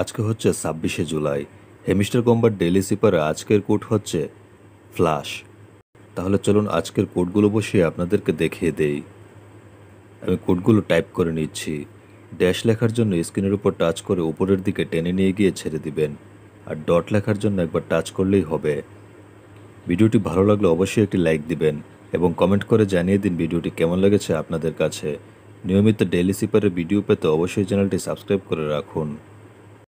আজকে হচ্ছে ছাব্বিশে জুলাই হেমিস্টার কম্বার ডেলি সিপারে আজকের কোট হচ্ছে ফ্লাশ তাহলে চলুন আজকের কোটগুলো বসিয়ে আপনাদেরকে দেখিয়ে দেই আমি কোটগুলো টাইপ করে নিচ্ছি ড্যাশ লেখার জন্য স্ক্রিনের উপর টাচ করে উপরের দিকে টেনে নিয়ে গিয়ে ছেড়ে দিবেন আর ডট লেখার জন্য একবার টাচ করলেই হবে ভিডিওটি ভালো লাগলে অবশ্যই একটি লাইক দিবেন এবং কমেন্ট করে জানিয়ে দিন ভিডিওটি কেমন লেগেছে আপনাদের কাছে নিয়মিত ডেইলি সিপারের ভিডিও পেতে অবশ্যই চ্যানেলটি সাবস্ক্রাইব করে রাখুন